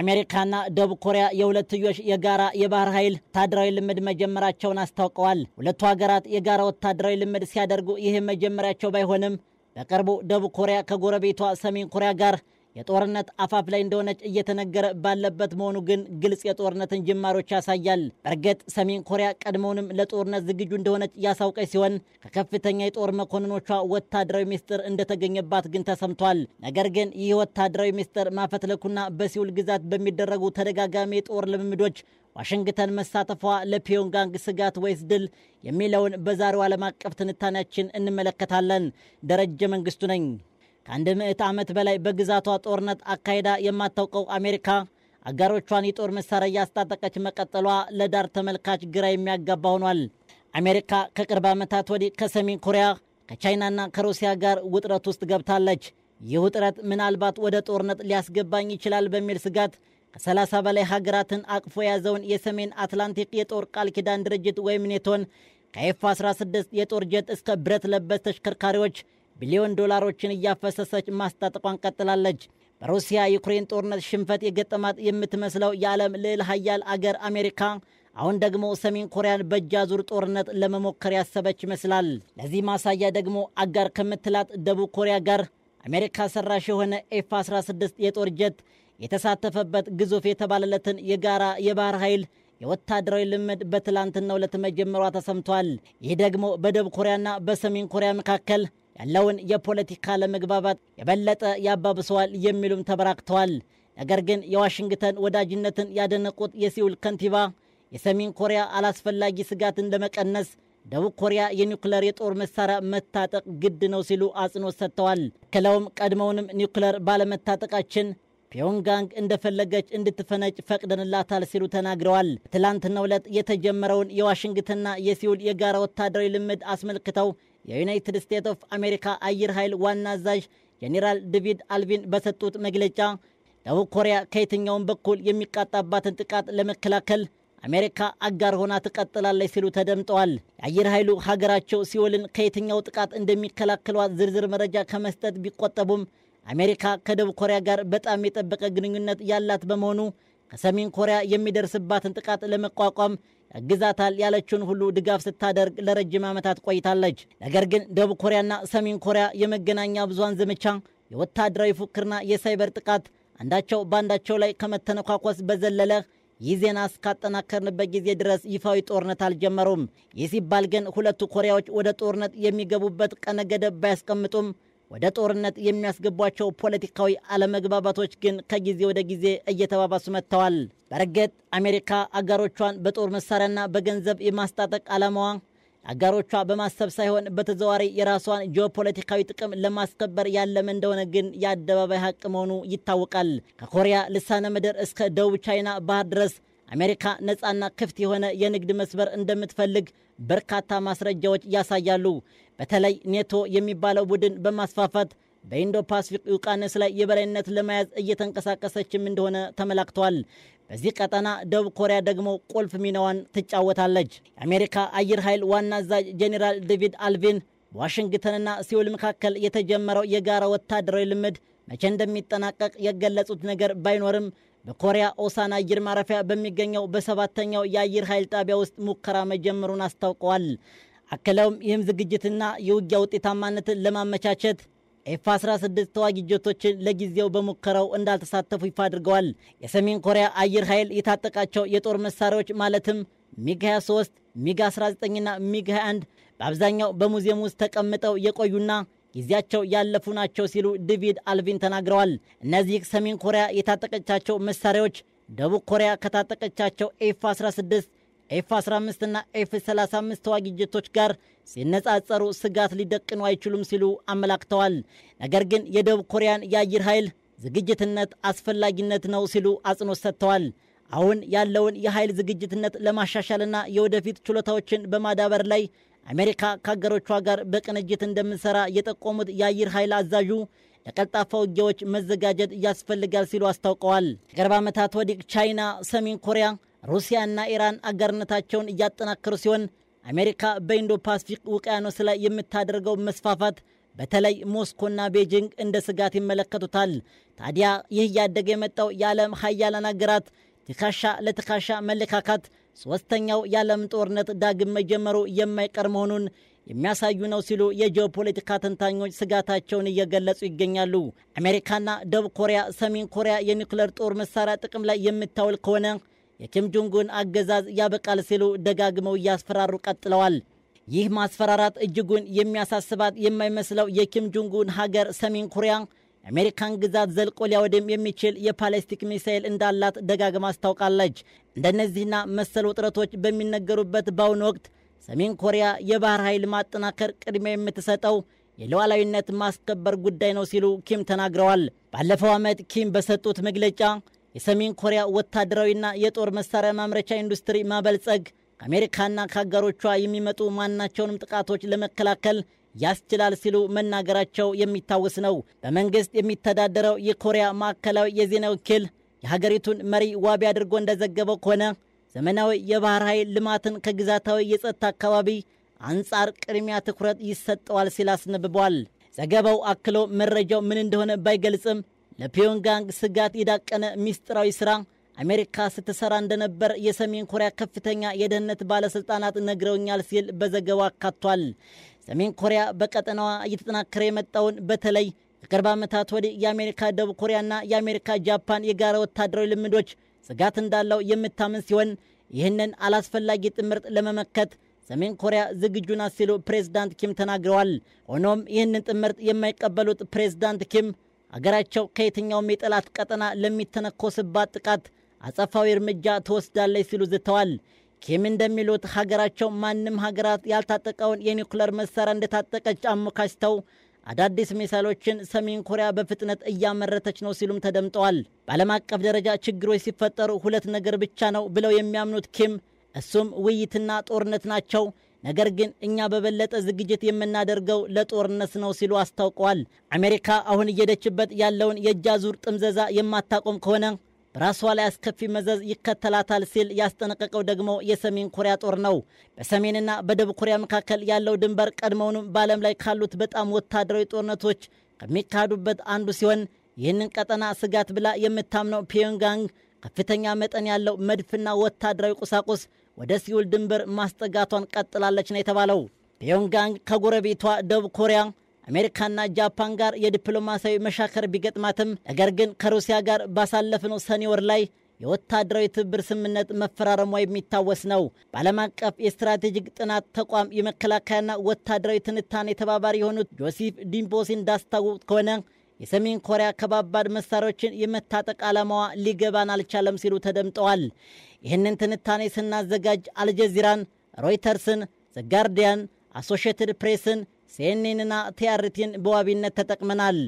አሜሪካና ደቡብ ኮሪያ የሁለትዮሽ የጋራ የባህር ኃይል ወታደራዊ ልምድ መጀመራቸውን አስታውቀዋል። ሁለቱ ሀገራት የጋራ ወታደራዊ ልምድ ሲያደርጉ ይህ መጀመሪያቸው ባይሆንም በቅርቡ ደቡብ ኮሪያ ከጎረቤቷ ሰሜን ኮሪያ ጋር የጦርነት አፋፍ ላይ እንደሆነች እየተነገረ ባለበት መሆኑ ግን ግልጽ የጦርነትን ጅማሮች ያሳያል። እርግጥ ሰሜን ኮሪያ ቀድሞውንም ለጦርነት ዝግጁ እንደሆነች ያሳውቀች ሲሆን ከከፍተኛ የጦር መኮንኖቿ ወታደራዊ ሚስጥር እንደተገኘባት ግን ተሰምቷል። ነገር ግን ይህ ወታደራዊ ሚስጥር ማፈትለኩና በሲውል ግዛት በሚደረጉ ተደጋጋሚ የጦር ልምምዶች ዋሽንግተን መሳተፏ ለፒዮንጋንግ ስጋት ወይስ ድል የሚለውን በዛሬው ዓለም አቀፍ ትንታኔያችን እንመለከታለን። ደረጀ መንግስቱ ነኝ። ከአንድ ምዕት ዓመት በላይ በግዛቷ ጦርነት አካሄዳ የማታውቀው አሜሪካ አጋሮቿን የጦር መሳሪያ እያስታጠቀች መቀጠሏ ለዳር ተመልካች ግራ የሚያጋባ ሆኗል። አሜሪካ ከቅርብ ዓመታት ወዲህ ከሰሜን ኮሪያ ከቻይናና ከሩሲያ ጋር ውጥረት ውስጥ ገብታለች። ይህ ውጥረት ምናልባት ወደ ጦርነት ሊያስገባኝ ይችላል በሚል ስጋት ከ30 በላይ ሀገራትን አቅፎ የያዘውን የሰሜን አትላንቲክ የጦር ቃል ኪዳን ድርጅት ወይም ኔቶን ከኤፍ 16 የጦር ጀት እስከ ብረት ለበስ ተሽከርካሪዎች ቢሊዮን ዶላሮችን እያፈሰሰች ማስታጠቋን ቀጥላለች። በሩሲያ ዩክሬን ጦርነት ሽንፈት የገጠማት የምትመስለው የዓለም ልዕል ሀያል አገር አሜሪካ አሁን ደግሞ ሰሜን ኮሪያን በጃዙር ጦርነት ለመሞከር ያሰበች ይመስላል። ለዚህ ማሳያ ደግሞ አጋር ከምትላት ደቡብ ኮሪያ ጋር አሜሪካ ሰራሽ የሆነ ኤፍ 16 የጦር ጀት የተሳተፈበት ግዙፍ የተባለለትን የጋራ የባህር ኃይል የወታደራዊ ልምድ በትላንትናው ዕለት መጀመሯ ተሰምቷል። ይህ ደግሞ በደቡብ ኮሪያና በሰሜን ኮሪያ መካከል ያለውን የፖለቲካ ለመግባባት የበለጠ ያባብሰዋል የሚሉም ተበራክተዋል። ነገር ግን የዋሽንግተን ወዳጅነትን ያደነቁት የሲውል ከንቲባ የሰሜን ኮሪያ አላስፈላጊ ስጋትን ለመቀነስ ደቡብ ኮሪያ የኒውክለር የጦር መሳሪያ መታጠቅ ግድ ነው ሲሉ አጽንኦት ሰጥተዋል። ክለውም ቀድሞውንም ኒውክለር ባለመታጠቃችን ፒዮንጋንግ እንደፈለገች እንድትፈነጭ ፈቅደንላታል ሲሉ ተናግረዋል። ትላንትናው ዕለት የተጀመረውን የዋሽንግተንና የሲውል የጋራ ወታደራዊ ልምድ አስመልክተው የዩናይትድ ስቴትስ ኦፍ አሜሪካ አየር ኃይል ዋና አዛዥ ጄኔራል ዴቪድ አልቪን በሰጡት መግለጫ ደቡብ ኮሪያ ከየትኛውም በኩል የሚቃጣባትን ጥቃት ለመከላከል አሜሪካ አጋር ሆና ትቀጥላለች ሲሉ ተደምጠዋል። የአየር ኃይሉ ሀገራቸው ሲወልን ከየትኛው ጥቃት እንደሚከላከሏት ዝርዝር መረጃ ከመስጠት ቢቆጠቡም አሜሪካ ከደቡብ ኮሪያ ጋር በጣም የጠበቀ ግንኙነት ያላት በመሆኑ ከሰሜን ኮሪያ የሚደርስባትን ጥቃት ለመቋቋም ያግዛታል ያለችውን ሁሉ ድጋፍ ስታደርግ ለረጅም ዓመታት ቆይታለች። ነገር ግን ደቡብ ኮሪያና ሰሜን ኮሪያ የመገናኛ ብዙሃን ዘመቻ፣ የወታደራዊ ፉክርና የሳይበር ጥቃት አንዳቸው በአንዳቸው ላይ ከመተነኳኮስ በዘለለ ይህ ዜና እስካጠናከርንበት ጊዜ ድረስ ይፋዊ ጦርነት አልጀመሩም። ይህ ሲባል ግን ሁለቱ ኮሪያዎች ወደ ጦርነት የሚገቡበት ቀነ ገደብ ባያስቀምጡም ወደ ጦርነት የሚያስገቧቸው ፖለቲካዊ አለመግባባቶች ግን ከጊዜ ወደ ጊዜ እየተባባሱ መጥተዋል። በርግጥ አሜሪካ አጋሮቿን በጦር መሳሪያና በገንዘብ የማስታጠቅ ዓላማዋ አጋሮቿ በማሰብ ሳይሆን በተዘዋሪ የራሷን ጂኦፖለቲካዊ ጥቅም ለማስከበር ያለመ እንደሆነ ግን የአደባባይ ሀቅ መሆኑ ይታወቃል። ከኮሪያ ልሳነ ምድር እስከ ደቡብ ቻይና ባህር ድረስ አሜሪካ ነፃና ክፍት የሆነ የንግድ መስበር እንደምትፈልግ በርካታ ማስረጃዎች ያሳያሉ። በተለይ ኔቶ የሚባለው ቡድን በማስፋፋት በኢንዶ ፓስፊክ ውቅያኖስ ላይ የበላይነት ለመያዝ እየተንቀሳቀሰችም እንደሆነ ተመላክቷል። በዚህ ቀጠና ደቡብ ኮሪያ ደግሞ ቁልፍ ሚናዋን ትጫወታለች። የአሜሪካ አየር ኃይል ዋና አዛዥ ጄኔራል ዴቪድ አልቪን በዋሽንግተንና ሲውል መካከል የተጀመረው የጋራ ወታደራዊ ልምድ መቼ እንደሚጠናቀቅ የገለጹት ነገር ባይኖርም በኮሪያ ኦሳና አየር ማረፊያ በሚገኘው በሰባተኛው የአየር ኃይል ጣቢያ ውስጥ ሙከራ መጀመሩን አስታውቀዋል። አክለውም ይህም ዝግጅትና የውጊያ ውጤታማነትን ለማመቻቸት ኤፍ 16 ተዋጊ ጀቶችን ለጊዜው በሙከራው እንዳልተሳተፉ ይፋ አድርገዋል። የሰሜን ኮሪያ አየር ኃይል የታጠቃቸው የጦር መሳሪያዎች ማለትም ሚግ 23፣ ሚግ 19ና ሚግ 21 በአብዛኛው በሙዚየም ውስጥ ተቀምጠው የቆዩና ጊዜያቸው ያለፉ ናቸው ሲሉ ዲቪድ አልቪን ተናግረዋል። እነዚህ ሰሜን ኮሪያ የታጠቀቻቸው መሳሪያዎች ደቡብ ኮሪያ ከታጠቀቻቸው ኤፍ 16 ኤፍ 15 እና ኤፍ 35 ተዋጊ ጀቶች ጋር ሲነጻጸሩ ስጋት ሊደቅኑ አይችሉም ሲሉ አመላክተዋል። ነገር ግን የደቡብ ኮሪያን የአየር ኃይል ዝግጅትነት አስፈላጊነት ነው ሲሉ አጽንኦት ሰጥተዋል። አሁን ያለውን የኃይል ዝግጅትነት ለማሻሻልና የወደፊት ችሎታዎችን በማዳበር ላይ አሜሪካ ከአገሮቿ ጋር በቅንጅት እንደምንሰራ የጠቆሙት የአየር ኃይል አዛዡ ለቀልጣፋ ውጊያዎች መዘጋጀት ያስፈልጋል ሲሉ አስታውቀዋል። ከቅርብ ዓመታት ወዲህ ቻይና፣ ሰሜን ኮሪያ፣ ሩሲያና ኢራን አጋርነታቸውን እያጠናከሩ ሲሆን አሜሪካ በኢንዶ ፓስፊክ ውቅያኖስ ላይ የምታደርገው መስፋፋት በተለይ ሞስኮና ቤጂንግ እንደ ስጋት ይመለከቱታል። ታዲያ ይህ እያደገ የመጣው የዓለም ሀያላን አገራት ትከሻ ለትከሻ መለካካት ሦስተኛው የዓለም ጦርነት ዳግም መጀመሩ የማይቀር መሆኑን የሚያሳዩ ነው ሲሉ የጂኦፖለቲካ ተንታኞች ስጋታቸውን እየገለጹ ይገኛሉ። አሜሪካና ደቡብ ኮሪያ ሰሜን ኮሪያ የኒውክለር ጦር መሳሪያ ጥቅም ላይ የምታውል ከሆነ የኪም ጆንግን አገዛዝ ያበቃል ሲሉ ደጋግመው እያስፈራሩ ቀጥለዋል። ይህ ማስፈራራት እጅጉን የሚያሳስባት የማይመስለው የኪም ጆንጉን ሀገር ሰሜን ኮሪያ የአሜሪካን ግዛት ዘልቆ ሊያወድም የሚችል የፓለስቲክ ሚሳኤል እንዳላት ደጋግማ አስታውቃለች። እንደነዚህና መሰል ውጥረቶች በሚነገሩበት በአሁኑ ወቅት ሰሜን ኮሪያ የባህር ኃይል ማጠናከር ቅድሚያ የምትሰጠው የሉዓላዊነት ማስከበር ጉዳይ ነው ሲሉ ኪም ተናግረዋል። ባለፈው ዓመት ኪም በሰጡት መግለጫ የሰሜን ኮሪያ ወታደራዊና የጦር መሳሪያ ማምረቻ ኢንዱስትሪ ማበልጸግ ከአሜሪካና ከአጋሮቿ የሚመጡ ማናቸውንም ጥቃቶች ለመከላከል ያስችላል ሲሉ መናገራቸው የሚታወስ ነው። በመንግስት የሚተዳደረው የኮሪያ ማዕከላዊ የዜና ወኪል የሀገሪቱን መሪ ዋቢ አድርጎ እንደዘገበው ከሆነ ዘመናዊ የባህር ኃይል ልማትን ከግዛታዊ የጸጥታ አካባቢ አንጻር ቅድሚያ ትኩረት ይሰጠዋል ሲል አስነብቧል። ዘገባው አክሎ መረጃው ምን እንደሆነ ባይገልጽም ለፒዮንጋንግ ስጋት የዳቀነ ሚስጥራዊ ስራ አሜሪካ ስትሰራ እንደነበር የሰሜን ኮሪያ ከፍተኛ የደህንነት ባለስልጣናት ነግረውኛል ሲል በዘገባው አካቷል። ሰሜን ኮሪያ በቀጠናዋ እየተጠናከረ የመጣውን በተለይ ከቅርብ ዓመታት ወዲህ የአሜሪካ ደቡብ ኮሪያና የአሜሪካ ጃፓን የጋራ ወታደራዊ ልምዶች ስጋት እንዳለው የምታምን ሲሆን ይህንን አላስፈላጊ ጥምርት ለመመከት ሰሜን ኮሪያ ዝግጁ ናት ሲሉ ፕሬዝዳንት ኪም ተናግረዋል። ሆኖም ይህንን ጥምርት የማይቀበሉት ፕሬዝዳንት ኪም አገራቸው ከየትኛውም የጠላት ቀጠና ለሚተነኮስባት ጥቃት አጸፋዊ እርምጃ ትወስዳለች ሲሉ ዝተዋል። ኪም እንደሚሉት ሀገራቸው ማንም ሀገራት ያልታጠቀውን የኒውክለር መሳሪያ እንደታጠቀች አሞካሽተው አዳዲስ ሚሳይሎችን ሰሜን ኮሪያ በፍጥነት እያመረተች ነው ሲሉም ተደምጠዋል። በዓለም አቀፍ ደረጃ ችግሮች ሲፈጠሩ ሁለት ነገር ብቻ ነው ብለው የሚያምኑት ኪም እሱም ውይይትና ጦርነት ናቸው። ነገር ግን እኛ በበለጠ ዝግጅት የምናደርገው ለጦርነት ነው ሲሉ አስታውቀዋል። አሜሪካ አሁን እየሄደችበት ያለውን የእጅ አዙር ጥምዘዛ የማታቆም ከሆነ በራሷ ላይ አስከፊ መዘዝ ይከተላታል ሲል ያስጠነቀቀው ደግሞ የሰሜን ኮሪያ ጦር ነው። በሰሜንና በደቡብ ኮሪያ መካከል ያለው ድንበር ቀድሞውንም በዓለም ላይ ካሉት በጣም ወታደራዊ ጦርነቶች ከሚካሄዱበት አንዱ ሲሆን ይህንን ቀጠና ስጋት ብላ የምታምነው ፒዮንጋንግ ከፍተኛ መጠን ያለው መድፍና ወታደራዊ ቁሳቁስ ወደ ሲውል ድንበር ማስጠጋቷን ቀጥላለች ነው የተባለው። ፒዮንጋንግ ከጎረቤቷ ደቡብ ኮሪያ አሜሪካና ጃፓን ጋር የዲፕሎማሲያዊ መሻከር ቢገጥማትም ነገር ግን ከሩሲያ ጋር ባሳለፍነው ሰኔ ወር ላይ የወታደራዊ ትብብር ስምምነት መፈራረሟ የሚታወስ ነው። በዓለም አቀፍ የስትራቴጂክ ጥናት ተቋም የመከላከያና ወታደራዊ ትንታኔ ተባባሪ የሆኑት ጆሴፍ ዲምቦሲ እንዳስታወቁት ከሆነ የሰሜን ኮሪያ ከባባድ መሳሪያዎችን የመታጠቅ ዓላማዋ ሊገባን አልቻለም ሲሉ ተደምጠዋል። ይህንን ትንታኔ ስናዘጋጅ አልጀዚራን፣ ሮይተርስን፣ ዘጋርዲያን፣ አሶሽትድ ፕሬስን ሲኤንኤንና ቲአርቲን በዋቢነት ተጠቅመናል።